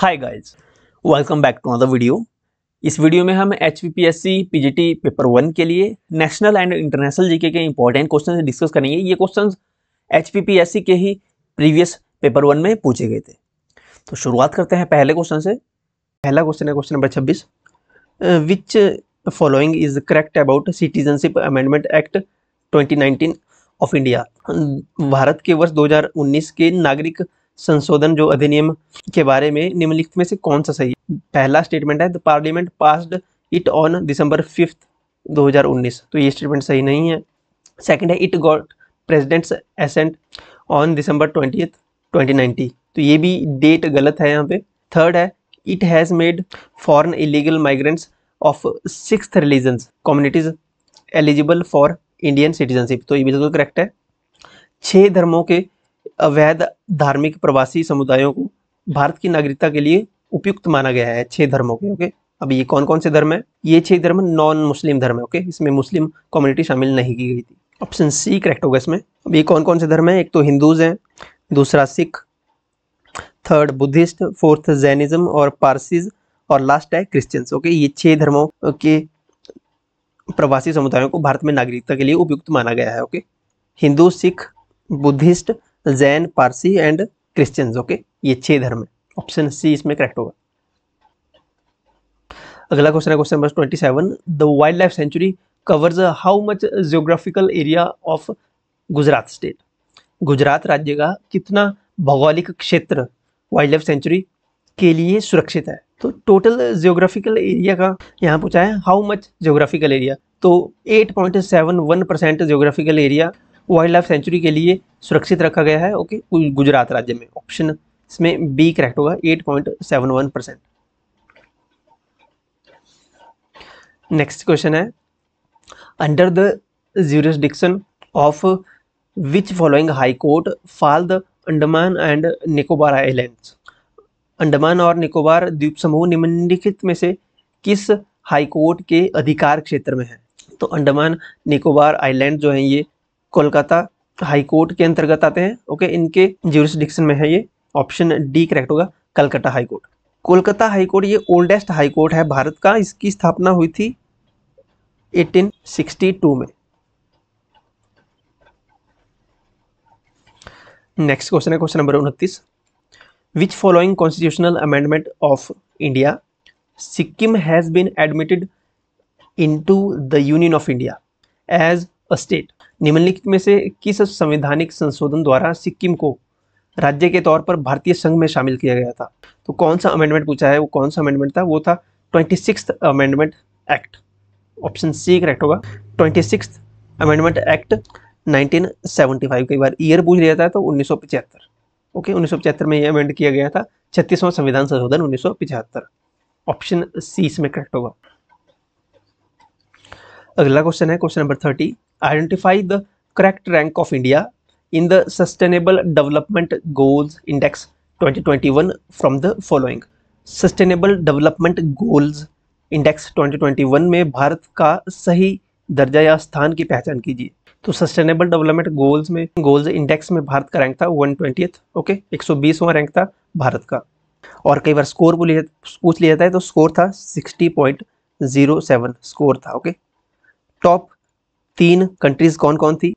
hi guys welcome back to other video इस video में हम H P PGT paper one के लिए नेशनल एंड इंटरनेशनल जीके के इंपॉर्टेंट क्वेश्चन डिस्कस करेंगे ये क्वेश्चन एच के ही प्रीवियस पेपर वन में पूछे गए थे तो शुरुआत करते हैं पहले क्वेश्चन से पहला क्वेश्चन है क्वेश्चन नंबर छब्बीस which following is correct about citizenship amendment act twenty of India Bharat के वर्ष दो के नागरिक संशोधन जो अधिनियम के बारे में निम्नलिखित में से कौन सा सही पहला स्टेटमेंट है the parliament passed it on December fifth 2019 तो ये स्टेटमेंट सही नहीं है सेकंड है it got president's assent on December twenty twenty तो ये भी डेट गलत है यहाँ पे थर्ड है it has made foreign illegal migrants of six religion communities eligible for Indian citizenship तो ये भी तो करेक्ट है छह धर्मों के अवैध धार्मिक प्रवासी समुदायों को भारत की नागरिकता के लिए उपयुक्त माना गया है छह धर्मों के ओके अब ये कौन कौन से धर्म है ये छह धर्म नॉन मुस्लिम धर्म है ओके इसमें मुस्लिम कम्युनिटी शामिल नहीं की गई थी ऑप्शन सी करेक्ट होगा इसमें अब ये कौन कौन से धर्म है एक तो हिंदूज हैं दूसरा Sikh third Buddhist fourth Jainism और पारसीज और लास्ट है क्रिश्चियंस ओके ये छह धर्मों के प्रवासी समुदायों को भारत में नागरिकता के लिए उपयुक्त माना गया है okay Hindu Sikh Buddhist Jain Parsi and Christians okay ये छह धर्म है ऑप्शन सी इसमें करेक्ट होगा अगला क्वेश्चन है question number twenty seven the wildlife sanctuary covers how much geographical area of Gujarat state Gujarat राज्य का कितना भौगोलिक क्षेत्र वाइल्ड लाइफ सेंचुरी के लिए सुरक्षित है तो टोटल जियोग्राफिकल एरिया का यहाँ पूछा है हाउ मच जियोग्राफिकल एरिया तो 8.71 percent geographical area wildlife sanctuary के लिए सुरक्षित रखा गया है ओके गुजरात राज्य में ऑप्शन इसमें बी करेक्ट होगा eight point seven one percent next question है under the jurisdiction of which following high court fall the Andaman and Nicobar islands Andaman और निकोबार द्वीप समूह निम्नलिखित में से किस हाई कोर्ट के अधिकार क्षेत्र में है तो अंडमान निकोबार आइलैंड जो है ये कोलकाता हाई कोर्ट के अंतर्गत आते हैं ओके इनके ज्यूरिस्डिक्शन में है ये ऑप्शन डी करेक्ट होगा Calcutta high court Kolkata high court ये ओल्डेस्ट हाई कोर्ट है भारत का इसकी स्थापना हुई थी 1862 में नेक्स्ट क्वेश्चन है क्वेश्चन नंबर उनतीस which following constitutional amendment of India Sikkim has been admitted into the union of India as a state निम्नलिखित में से किस संवैधानिक संशोधन द्वारा सिक्किम को राज्य के तौर पर भारतीय संघ में शामिल किया गया था तो कौन सा अमेंडमेंट पूछा है वो कौन सा अमेंडमेंट था वो था twenty six amendment act option C correct होगा ट्वेंटी सिक्स अमेंडमेंट एक्ट 1975 कई बार ईयर पूछ लिया था तो उन्नीस ओके उन्नीस में ये अमेंड किया गया था छत्तीसवां संविधान संशोधन उन्नीस ऑप्शन सी इसमें करेक्ट होगा अगला क्वेश्चन है question number thirty identify the correct rank of India in the Sustainable Development Goals Index 2021 from the following sustainable development goals index 2021 में भारत का सही दर्जा या स्थान की पहचान कीजिए तो सस्टेनेबल डेवलपमेंट गोल्स में गोल्स इंडेक्स में भारत का रैंक था वन ट्वेंटी ओके एक सौ बीसवा रैंक था भारत का और कई बार स्कोर पूछ लिया जाता है तो स्कोर था sixty point zero seven score था ओके टॉप तीन कंट्रीज कौन कौन थी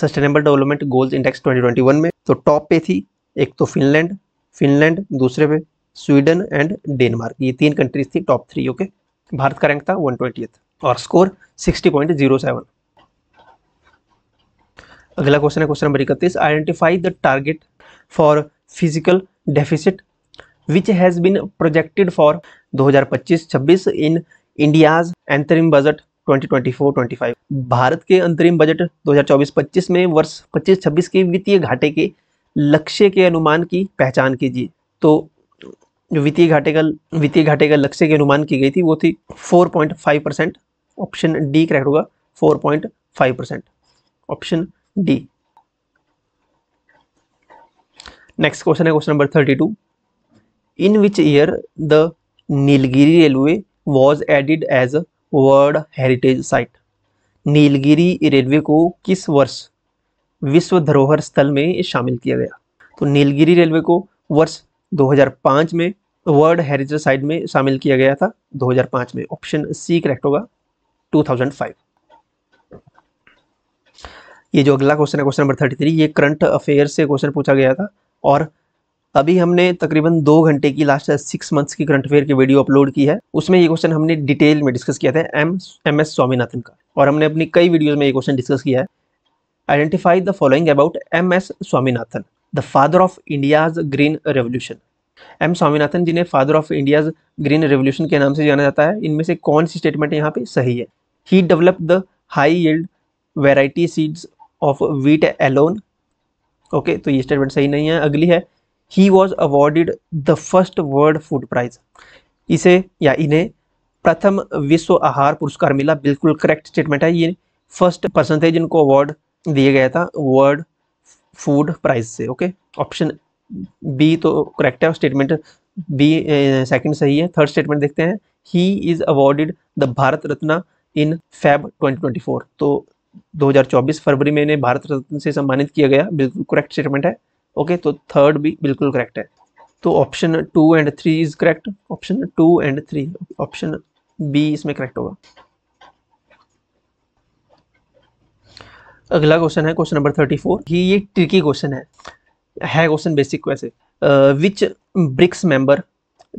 सस्टेनेबल डेवलपमेंट गोल्स इंडेक्स 2021 में तो टॉप पे थी एक तो फिनलैंड फिनलैंड दूसरे पे स्वीडन एंड डेनमार्क ये तीन कंट्रीज थी टॉप थ्री ओके भारत का रैंक था वन और score sixty point zero seven अगला क्वेश्चन है क्वेश्चन नंबर इकतीस identify the target for fiscal deficit which has been projected for 2025-26 in India's interim budget 2024-25 Bharat के अंतरिम बजट 2024-25 में वर्ष 25-26 के वित्तीय घाटे के लक्ष्य के अनुमान की पहचान कीजिए तो जो वित्तीय घाटे का वित्तीय घाटे का लक्ष्य के अनुमान की गई थी वो थी 4.5 परसेंट ऑप्शन डी करेक्ट होगा 4.5 percent option D next question है question number 32 in which year the Nilgiri railway was added as world heritage site Nilgiri railway को किस वर्ष विश्व धरोहर स्थल में शामिल किया गया तो नीलगिरी रेलवे को वर्ष 2005 में वर्ल्ड हेरिटेज साइट में शामिल किया गया था 2005 में ऑप्शन सी करेक्ट होगा 2005 ये जो अगला क्वेश्चन है क्वेश्चन नंबर 33 ये करंट अफेयर से क्वेश्चन पूछा गया था और अभी हमने तकरीबन दो घंटे की लास्ट सिक्स मंथ्स की करंट अफेयर की वीडियो अपलोड की है उसमें ये क्वेश्चन हमने डिटेल में डिस्कस किया था एम एम एस स्वामीनाथन का और हमने अपनी कई वीडियोस में ये क्वेश्चन डिस्कस किया है identify the following about M S Swaminathan the father of India's green revolution M Swaminathan जिन्हें father of India's green revolution के नाम से जाना जाता है इनमें से कौन सी स्टेटमेंट यहाँ पे सही है he develop the high yield variety seeds of wheat alone okay तो ये स्टेटमेंट सही नहीं है अगली है he was awarded the first world food prize इसे या इन्हें प्रथम विश्व आहार पुरस्कार मिला बिल्कुल करेक्ट स्टेटमेंट है ये फर्स्ट पर्सन थे जिनको अवार्ड दिया गया था वर्ल्ड फूड प्राइज से ओके ऑप्शन बी तो करेक्ट है स्टेटमेंट बी सेकंड सही है थर्ड स्टेटमेंट देखते हैं he is awarded the Bharat Ratna in Feb 2024 तो 2024 फरवरी में इन्हें भारत रत्न से सम्मानित किया गया बिल्कुल करेक्ट स्टेटमेंट है ओके तो थर्ड भी बिल्कुल करेक्ट है तो option two and three is correct option two and three option B इसमें करेक्ट होगा अगला क्वेश्चन है क्वेश्चन नंबर थर्टी फोर ये ट्रिकी क्वेश्चन है है क्वेश्चन बेसिक वैसे which BRICS member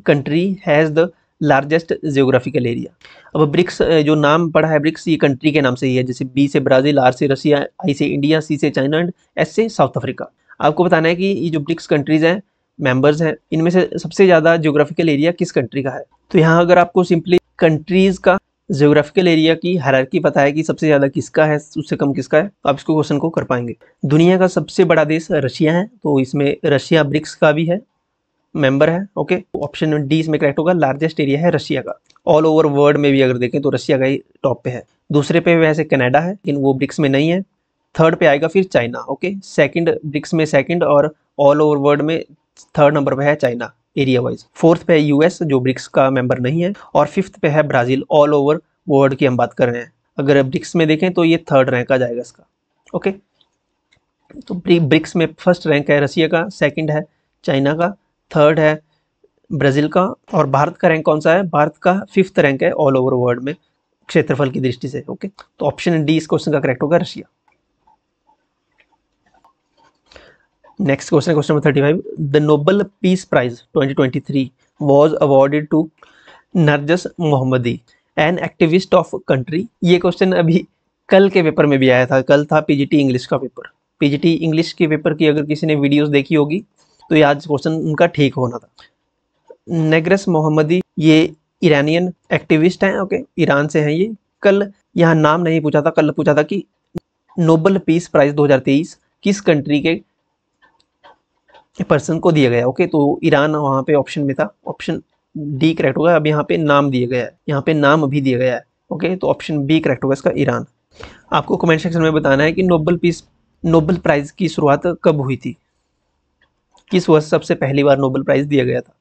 country has the largest geographical area अब BRICS जो नाम पड़ा है ब्रिक्स ये कंट्री के नाम से ही है जैसे बी से ब्राज़ील आर से रसिया आई से इंडिया सी से चाइना एंड एस से साउथ अफ्रीका आपको बताना है कि ये जो ब्रिक्स कंट्रीज़ हैं मेंबर्स हैं इनमें से सबसे ज़्यादा जियोग्राफिकल एरिया किस कंट्री का है तो यहाँ अगर आपको सिंपली कंट्रीज़ का जियोग्राफिकल एरिया की हरारकी पता है कि सबसे ज़्यादा किसका है उससे कम किसका है तो आप इसको क्वेश्चन को कर पाएंगे दुनिया का सबसे बड़ा देश रशिया है तो इसमें रशिया ब्रिक्स का भी है मेंबर है ओके ऑप्शन डी इसमें करेक्ट होगा लार्जेस्ट एरिया है रशिया का ऑल ओवर वर्ल्ड में भी अगर देखें तो रशिया का ही टॉप पे है दूसरे पे वैसे कनाडा है लेकिन वो ब्रिक्स में नहीं है थर्ड पे आएगा फिर चाइना ओके सेकंड ब्रिक्स में सेकंड और ऑल ओवर वर्ल्ड में थर्ड नंबर पे है चाइना एरिया वाइज फोर्थ पे है यूएस जो ब्रिक्स का मेंबर नहीं है और फिफ्थ पे है ब्राज़ील ऑल ओवर वर्ल्ड की हम बात कर रहे हैं अगर ब्रिक्स में देखें तो ये थर्ड रैंक आ जाएगा इसका ओके तो ब्रिक्स में फर्स्ट रैंक है रसिया का सेकेंड है चाइना का थर्ड है ब्राज़ील का और भारत का रैंक कौन सा है भारत का फिफ्थ रैंक है ऑल ओवर वर्ल्ड में क्षेत्रफल की दृष्टि से ओके तो ऑप्शन डी इस क्वेश्चन का करेक्ट होगा Russia number thirty five the Nobel peace prize twenty twenty three was awarded to Narges Mohammadi an activist of country ये क्वेश्चन अभी कल के पेपर में भी आया था कल था पीजीटी इंग्लिश का पेपर पीजीटी इंग्लिश के पेपर की अगर किसी ने वीडियोस देखी होगी तो ये आज क्वेश्चन उनका ठीक होना था नेग्रस मोहम्मदी ये ईरानियन एक्टिविस्ट हैं ओके ईरान से हैं ये कल यहाँ नाम नहीं पूछा था कल पूछा था कि नोबल पीस प्राइज़ 2023 किस कंट्री के पर्सन को दिया गया ओके तो ईरान वहाँ पे ऑप्शन में था ऑप्शन डी करेक्ट होगा अब यहाँ पे नाम दिया गया है यहाँ पे नाम अभी दिया गया है ओके तो ऑप्शन बी करेक्ट होगा इसका ईरान आपको कमेंट सेक्शन में बताना है कि नोबल पीस नोबल प्राइज़ की शुरुआत कब हुई थी किस वर्ष सबसे पहली बार नोबल प्राइज़ दिया गया था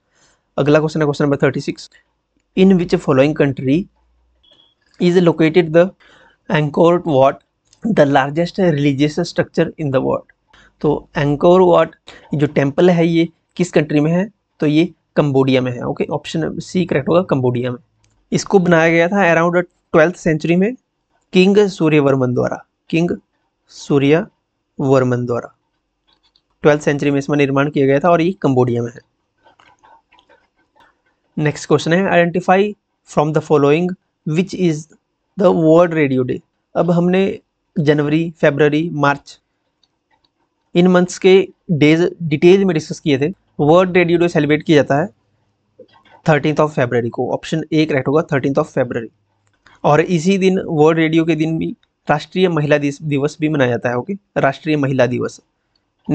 अगला क्वेश्चन है question number thirty six in which following country is located the Angkor Wat the largest religious structure in the world तो एंकोर वाट जो टेम्पल है ये किस कंट्री में है तो ये कम्बोडिया में है ओके ऑप्शन सी करेक्ट होगा कम्बोडिया में इसको बनाया गया था अराउंड ट्वेल्थ सेंचुरी में किंग सूर्यवर्मन द्वारा किंग सूर्य वर्मन द्वारा ट्वेल्थ सेंचुरी में इसमें निर्माण किया गया था और ये कंबोडिया में है नेक्स्ट क्वेश्चन है identify from the following which is the world radio day अब हमने जनवरी फेबररी मार्च इन मंथ्स के डेज डिटेल में डिस्कस किए थे वर्ल्ड रेडियो डे सेलिब्रेट किया जाता है थर्टीन ऑफ फेबररी को ऑप्शन ए करेक्ट होगा थर्टीन ऑफ फेबररी और इसी दिन वर्ल्ड रेडियो के दिन भी राष्ट्रीय महिला दिवस भी मनाया जाता है ओके राष्ट्रीय महिला दिवस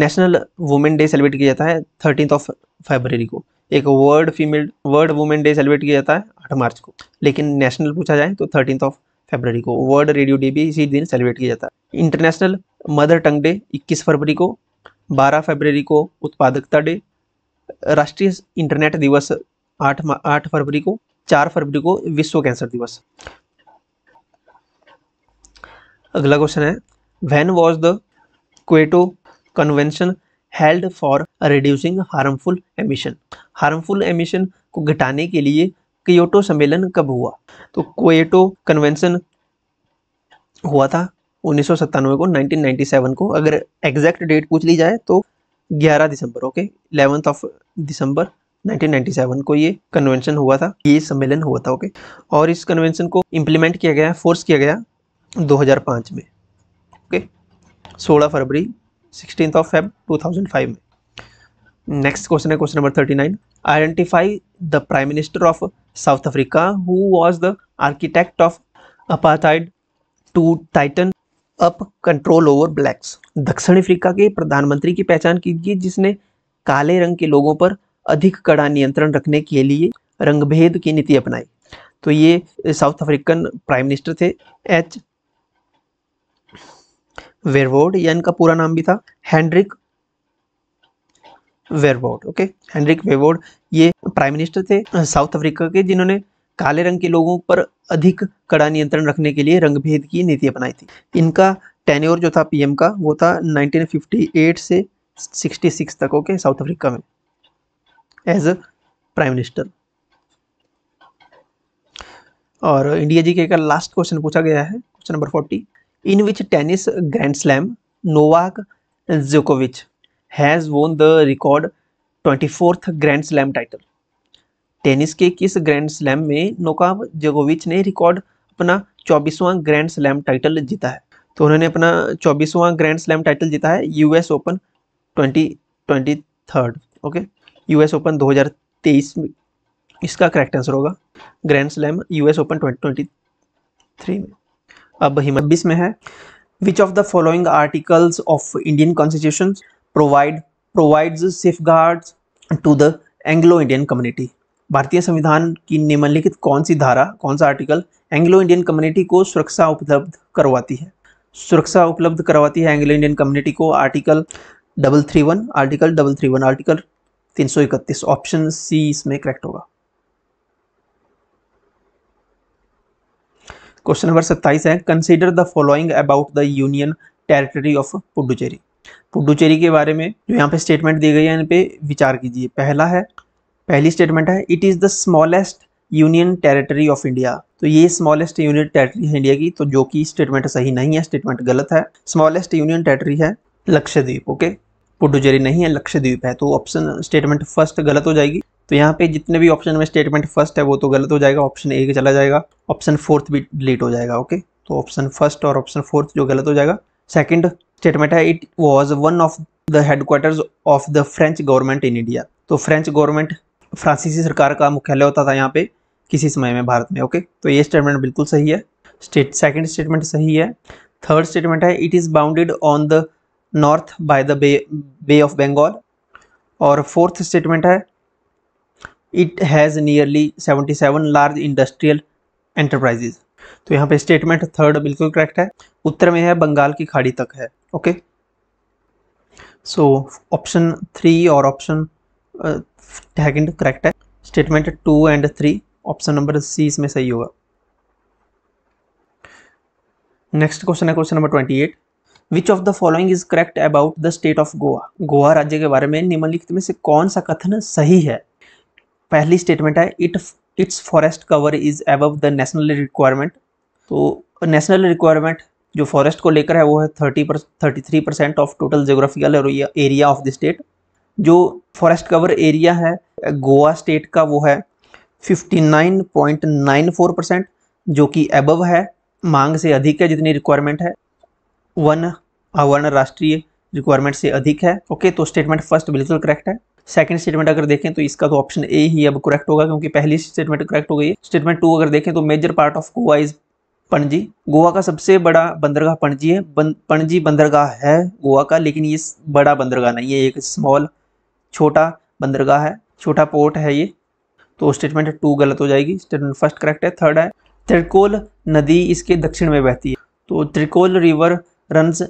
नेशनल वुमेन डे सेलिब्रेट किया जाता है थर्टीन ऑफ फेबररी को एक world female world women day celebrate किया जाता है आठ मार्च को लेकिन नेशनल पूछा जाए तो थर्टीन ऑफ फरवरी को वर्ल्ड रेडियो डे भी इसी दिन सेलिब्रेट किया जाता है इंटरनेशनल मदर टंग डे 21 फरवरी को 12 फरवरी को उत्पादकता डे राष्ट्रीय इंटरनेट दिवस 8 8 फरवरी को 4 फरवरी को विश्व कैंसर दिवस अगला क्वेश्चन है when was the Kyoto convention held for reducing harmful emission harmful emission को घटाने के लिए क्योटो सम्मेलन कब हुआ तो क्वेटो कन्वेंशन हुआ था उन्नीस को 1997 को अगर एग्जैक्ट डेट पूछ ली जाए तो 11 दिसंबर ओके इलेवंथ ऑफ दिसंबर 1997 को ये कन्वेंशन हुआ था ये सम्मेलन हुआ था ओके और इस कन्वेंशन को इम्प्लीमेंट किया गया फोर्स किया गया 2005 में ओके 16 फरवरी सिक्सटीन ऑफ फेब 2005 में नेक्स्ट क्वेश्चन है question number 39 identify the Prime Minister of South Africa who was the architect of apartheid to tighten up control over blacks दक्षिण अफ्रीका के प्रधानमंत्री की पहचान कीजिए जिसने काले रंग के लोगों पर अधिक कड़ा नियंत्रण रखने के लिए रंगभेद की नीति अपनाई तो ये साउथ अफ्रीकन प्राइम मिनिस्टर थे एच वेरवोड या इनका पूरा नाम भी था Hendrik Verwoerd okay Hendrik Verwoerd ये प्राइम मिनिस्टर थे साउथ अफ्रीका के जिन्होंने काले रंग के लोगों पर अधिक कड़ा नियंत्रण रखने के लिए रंगभेद की नीति अपनाई थी इनका टेन्योर जो था पीएम का वो था 1958 से 66 तक ओके साउथ अफ्रीका में एज अ प्राइम मिनिस्टर और इंडिया जी के का लास्ट क्वेश्चन पूछा गया है question number forty in which tennis grand slam Novak जोकोविच has won the record twenty fourth grand slam title tennis के किस grand slam में नोकाव जगोविच ने रिकॉर्ड अपना चौबीसवां ग्रैंड स्लैम टाइटल जीता है तो उन्होंने अपना चौबीसवां ग्रैंड स्लैम टाइटल जीता है US open twenty twenty third okay US open 2023 में इसका करेक्ट आंसर होगा ग्रैंड स्लैम यूएस ओपन 2023 में अब हिमत में है which of the following articles of Indian constitution provide provides safe to the Anglo Indian community भारतीय संविधान की निम्नलिखित कौन सी धारा कौन सा आर्टिकल एंग्लो इंडियन कम्युनिटी को सुरक्षा उपलब्ध करवाती है सुरक्षा उपलब्ध करवाती है एंग्लो इंडियन कम्युनिटी को article double three one article double three one article तीन सौ इकतीस ऑप्शन सी इसमें करेक्ट होगा क्वेश्चन नंबर सत्ताईस है consider the following about the union territory of Puducherry Puducherry के बारे में जो यहाँ पे स्टेटमेंट दी गई है इन पे विचार कीजिए पहला है पहली स्टेटमेंट है it is the smallest union territory of India तो ये स्मॉलेस्ट यूनियन टेरिटरी है इंडिया की तो जो कि स्टेटमेंट सही नहीं है स्टेटमेंट गलत है स्मॉलेस्ट यूनियन टेरिटरी है लक्षद्वीप ओके पुडुचेरी नहीं है लक्षद्वीप है तो ऑप्शन स्टेटमेंट फर्स्ट गलत हो जाएगी तो यहाँ पे जितने भी ऑप्शन में स्टेटमेंट फर्स्ट है वो तो गलत हो जाएगा ऑप्शन ए चला जाएगा ऑप्शन फोर्थ भी डिलीट हो जाएगा ओके तो ऑप्शन फर्स्ट और ऑप्शन फोर्थ जो गलत हो जाएगा सेकंड स्टेटमेंट है it was one of the headquarters of the French government in India तो फ्रेंच गवर्नमेंट फ्रांसीसी सरकार का मुख्यालय होता था यहाँ पे किसी समय में भारत में ओके तो ये स्टेटमेंट बिल्कुल सही है स्टेट सेकेंड स्टेटमेंट सही है थर्ड स्टेटमेंट है it is bounded on the north by the bay bay of Bengal और फोर्थ स्टेटमेंट है it has nearly seventy seven large industrial enterprises तो यहाँ पे स्टेटमेंट थर्ड बिल्कुल करेक्ट है उत्तर में है बंगाल की खाड़ी तक है ओके सो ऑप्शन थ्री और ऑप्शन सेकेंड करेक्ट है statement two and three option number C इसमें सही होगा नेक्स्ट क्वेश्चन है question number twenty eight which of the following is correct about the state of Goa Goa राज्य के बारे में निम्नलिखित में से कौन सा कथन सही है पहली स्टेटमेंट है it its forest cover is above the national requirement तो नेशनल रिक्वायरमेंट जो फॉरेस्ट को लेकर है वो है थर्टी पर thirty three percent of total geographical area of the state जो फॉरेस्ट कवर एरिया है गोवा स्टेट का वो है fifty nine point nine four percent जो कि एबव है मांग से अधिक है जितनी रिक्वायरमेंट है वन अवर्ण राष्ट्रीय रिक्वायरमेंट से अधिक है ओके तो स्टेटमेंट फर्स्ट बिल्कुल करेक्ट है सेकंड स्टेटमेंट अगर देखें तो इसका तो ऑप्शन ए ही अब करेक्ट होगा क्योंकि पहली स्टेटमेंट करेक्ट हो गई स्टेटमेंट टू अगर देखें तो major part of Goa is Panaji Goa का सबसे बड़ा बंदरगाह पणजी है बन, पणजी बंदरगाह है गोवा का लेकिन ये बड़ा बंदरगाह नहीं ये एक स्मॉल छोटा बंदरगाह है छोटा पोर्ट है ये तो स्टेटमेंट टू गलत हो जाएगी स्टेटमेंट फर्स्ट करेक्ट है थर्ड है त्रिकोल नदी इसके दक्षिण में बहती है तो Tiracol river runs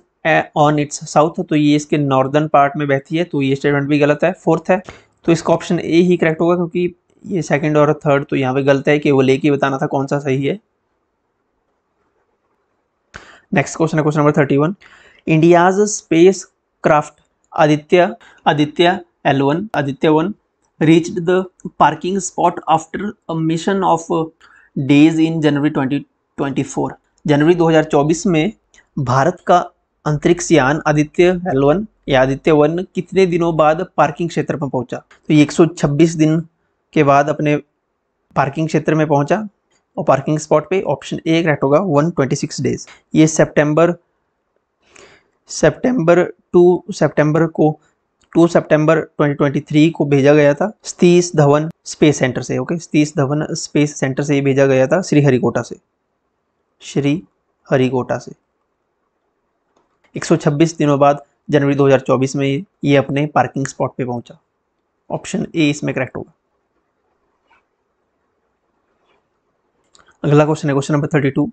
on its south तो ये इसके नॉर्दर्न पार्ट में बहती है तो ये स्टेटमेंट भी गलत है फोर्थ है तो इसका ऑप्शन ए ही करेक्ट होगा क्योंकि ये सेकंड और थर्ड तो यहाँ पे गलत है कि वो लेके बताना था कौन सा सही है नेक्स्ट क्वेश्चन है question number thirty one India's spacecraft Aditya Aditya L one Aditya one reached the parking spot after a mission of days in January 2024 जनवरी 2024 में भारत का अंतरिक्ष यान आदित्य एलवन या आदित्य वन कितने दिनों बाद पार्किंग क्षेत्र में पहुंचा तो सौ 126 दिन के बाद अपने पार्किंग क्षेत्र में पहुंचा और पार्किंग स्पॉट पे ऑप्शन ए रेट होगा 126 डेज ये सितंबर सितंबर टू सितंबर को 2 सितंबर 2023 को भेजा गया था सतीश धवन स्पेस सेंटर से okay Satish Dhawan Space Centre से ये भेजा गया था श्री हरिकोटा से श्री हरिकोटा से 126 दिनों बाद जनवरी 2024 में ये अपने पार्किंग स्पॉट पे पहुंचा ऑप्शन ए इसमें करेक्ट होगा अगला क्वेश्चन है question number 32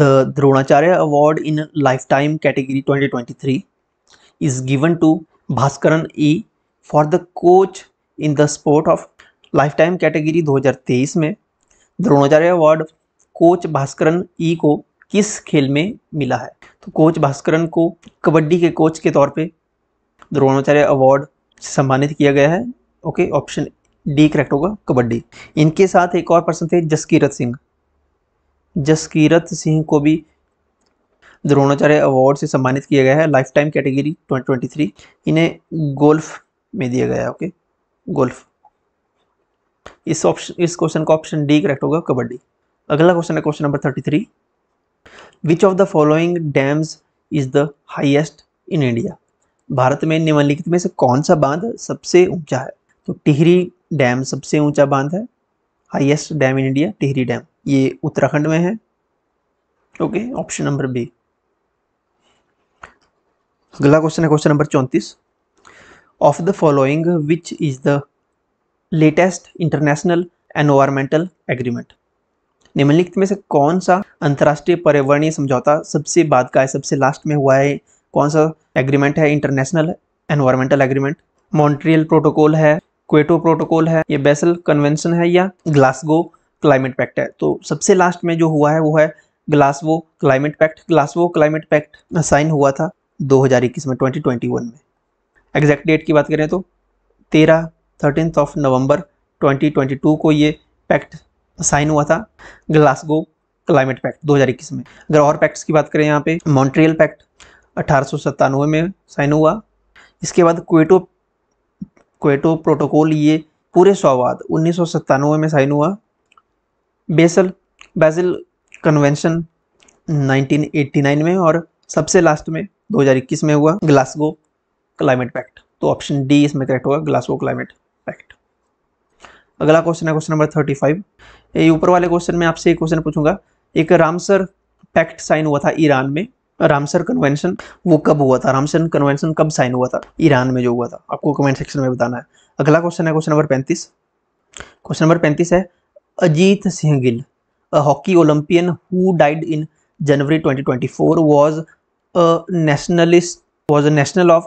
the Dronacharya award in life time category 2023 given to Bhaskaran Bhaskaran for the coach in the sport of life time category 2023 में Dronacharya award coach Bhaskaran E e को किस खेल में मिला है तो कोच भास्करन को कबड्डी के कोच के तौर पे द्रोणाचार्य अवार्ड से सम्मानित किया गया है ओके ऑप्शन डी करेक्ट होगा कबड्डी इनके साथ एक और पर्सन थे जसकीरत सिंह जसकीरत सिंह को भी द्रोणाचार्य अवार्ड से सम्मानित किया गया है लाइफ टाइम कैटेगरी 2023 इन्हें गोल्फ में दिया गया है ओके गोल्फ इस ऑप्शन इस क्वेश्चन का ऑप्शन डी करेक्ट होगा कबड्डी अगला क्वेश्चन है question number thirty three which of the following dams is the highest in India Bharat में निम्नलिखित में से कौन सा बांध सबसे ऊंचा है तो टिहरी डैम सबसे ऊंचा बांध है highest dam in India Tehri dam ये उत्तराखंड में है ओके ऑप्शन नंबर बी अगला क्वेश्चन है क्वेश्चन नंबर चौंतीस of the following which is the latest international environmental agreement निम्नलिखित में से कौन सा अंतर्राष्ट्रीय पर्यावरणीय समझौता सबसे बाद का है सबसे लास्ट में हुआ है कौन सा एग्रीमेंट है international environmental agreement Montreal protocol है क्वेटो प्रोटोकॉल है या बेसल कन्वेंशन है या ग्लासगो क्लाइमेट पैक्ट है तो सबसे लास्ट में जो हुआ है वो है Glasgow climate pact Glasgow climate pact sign हुआ था 2021 में 2021 में एग्जैक्ट डेट की बात करें तो तेरह थर्टीन ऑफ नवंबर 2022 को ये पैक्ट साइन हुआ था ग्लासगो क्लाइमेट पैक्ट 2021 में अगर और पैक्ट्स की बात करें यहाँ पे मॉन्ट्रियल पैक्ट अठारह में साइन हुआ इसके बाद क्वेटो क्वेटो प्रोटोकॉल ये पूरे सौवाद उन्नीस में साइन हुआ बेसल बेसल कन्वेंशन 1989 में और सबसे लास्ट में 2021 में हुआ ग्लासगो क्लाइमेट पैक्ट तो ऑप्शन डी इसमें करेक्ट होगा ग्लासगो क्लाइमेट पैक्ट अगला क्वेश्चन है क्वेश्चन नंबर 35 ये ऊपर वाले क्वेश्चन में आपसे एक क्वेश्चन पूछूंगा एक रामसर पैक्ट साइन हुआ था ईरान में रामसर कन्वेंशन वो कब हुआ था रामसर कन्वेंशन कब साइन हुआ था ईरान में जो हुआ था आपको कमेंट सेक्शन में बताना है अगला क्वेश्चन है क्वेश्चन नंबर पैंतीस क्वेश्चन नंबर पैंतीस है Ajit Singh Gill hockey Olympian who died in January 2024 was a nationalist was a national of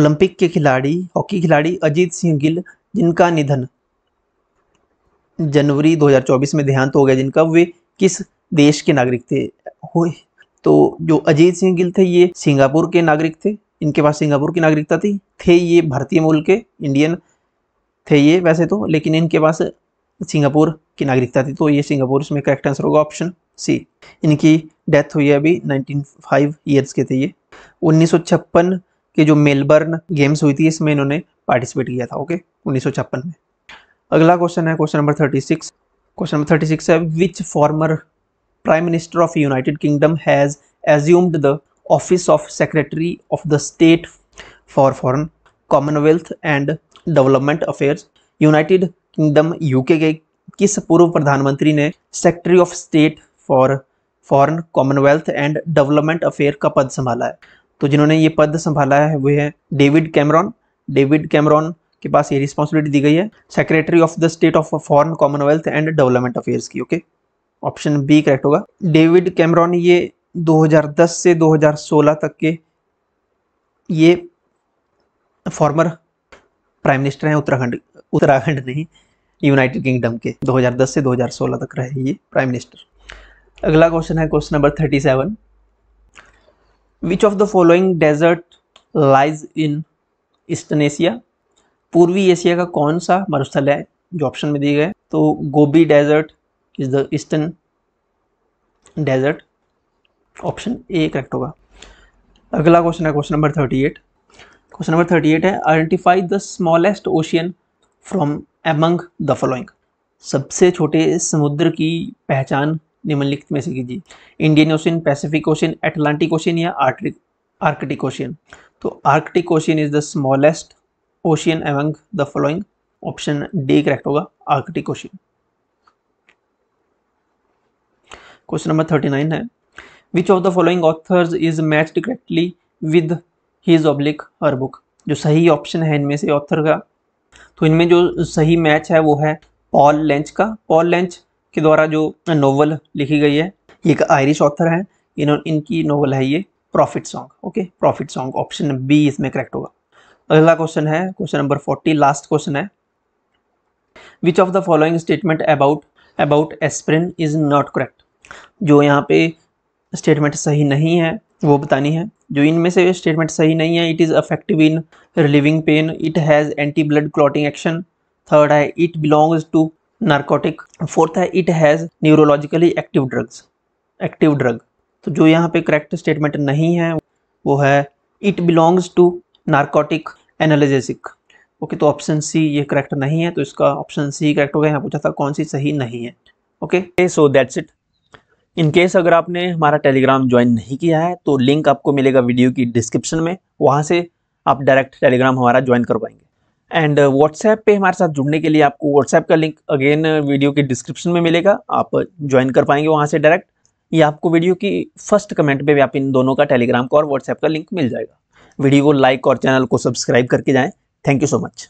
Olympic के खिलाड़ी हॉकी खिलाड़ी अजीत सिंह गिल जिनका निधन जनवरी 2024 में देहांत हो गया जिनका वे किस देश के नागरिक थे तो जो अजीत सिंह गिल थे ये सिंगापुर के नागरिक थे इनके पास सिंगापुर की नागरिकता थी थे ये भारतीय मूल के इंडियन थे ये वैसे तो लेकिन इनके पास सिंगापुर की नागरिकता थी तो ये सिंगापुर इसमें करेक्ट आंसर होगा ऑप्शन सी इनकी डेथ हुई है अभी फाइव ईयर्स के थे ये 1956 के जो मेलबर्न गेम्स हुई थी इसमें इन्होंने पार्टिसिपेट किया था ओके उन्नीस में अगला क्वेश्चन है question number thirty six question number thirty six है which former prime minister of United Kingdom has assumed the office of secretary of the state for foreign commonwealth and development affairs United Kingdom UK के किस पूर्व प्रधानमंत्री ने secretary of state for foreign commonwealth and development affair का पद संभाला है तो जिन्होंने ये पद संभाला है वे हैं डेविड कैमरॉन डेविड कैमरॉन के पास ये रिस्पॉन्सिबिलिटी दी गई है secretary of the state of foreign commonwealth and development affairs की ओके ऑप्शन बी करेक्ट होगा डेविड कैमरॉन ये 2010 से 2016 तक के ये फॉर्मर प्राइम मिनिस्टर हैं उत्तराखंड उत्तराखंड नहीं यूनाइटेड किंगडम के 2010 से 2016 तक रहे ये प्राइम मिनिस्टर अगला क्वेश्चन है question number 37 which of the following desert lies in eastern Asia पूर्वी एशिया का कौन सा मरुस्थल है जो ऑप्शन में दिए गए तो Gobi desert is the eastern desert option A correct होगा अगला क्वेश्चन है question number thirty eight question number thirty eight है identify the smallest ocean from among the following सबसे छोटे समुद्र की पहचान निम्नलिखित में से कीजिए Indian ocean Pacific ocean Atlantic ocean या आर्टिक आर्कटिक ओशियन तो Arctic ocean is the smallest ocean among the following option D correct होगा Arctic ocean question number thirty nine है which of the following authors is matched correctly with his oblique her book जो सही option है इनमें से author का तो इनमें जो सही मैच है वो है पॉल लेंच का पॉल लेंच के द्वारा जो नोवेल लिखी गई है ये एक आयरिश ऑथर है इन्होंने इनकी नोवेल है ये prophet song okay prophet song option B इसमें करेक्ट होगा अगला क्वेश्चन है question number forty last question है which of the following statement about about aspirin is not correct जो यहाँ पे स्टेटमेंट सही नहीं है वो बतानी है जो इनमें से स्टेटमेंट सही नहीं है it is effective in relieving pain it has anti blood clotting action third है it belongs to narcotic fourth है it has neurologically active drugs active drug तो जो यहाँ पे करेक्ट स्टेटमेंट नहीं है वो है it belongs to narcotic analgesic okay तो ऑप्शन सी ये करेक्ट नहीं है तो इसका ऑप्शन सी करेक्ट हो गया यहाँ पूछा था कौन सी सही नहीं है okay so that's it in case अगर आपने हमारा टेलीग्राम ज्वाइन नहीं किया है तो लिंक आपको मिलेगा वीडियो की डिस्क्रिप्शन में वहाँ से आप डायरेक्ट टेलीग्राम हमारा ज्वाइन कर पाएंगे एंड व्हाट्सएप पे हमारे साथ जुड़ने के लिए आपको व्हाट्सएप का लिंक अगेन वीडियो के डिस्क्रिप्शन में मिलेगा आप ज्वाइन कर पाएंगे वहाँ से डायरेक्ट या आपको वीडियो की फर्स्ट कमेंट पे भी आप इन दोनों का टेलीग्राम का और व्हाट्सएप का लिंक मिल जाएगा वीडियो को लाइक और चैनल को सब्सक्राइब करके जाएं थैंक यू सो मच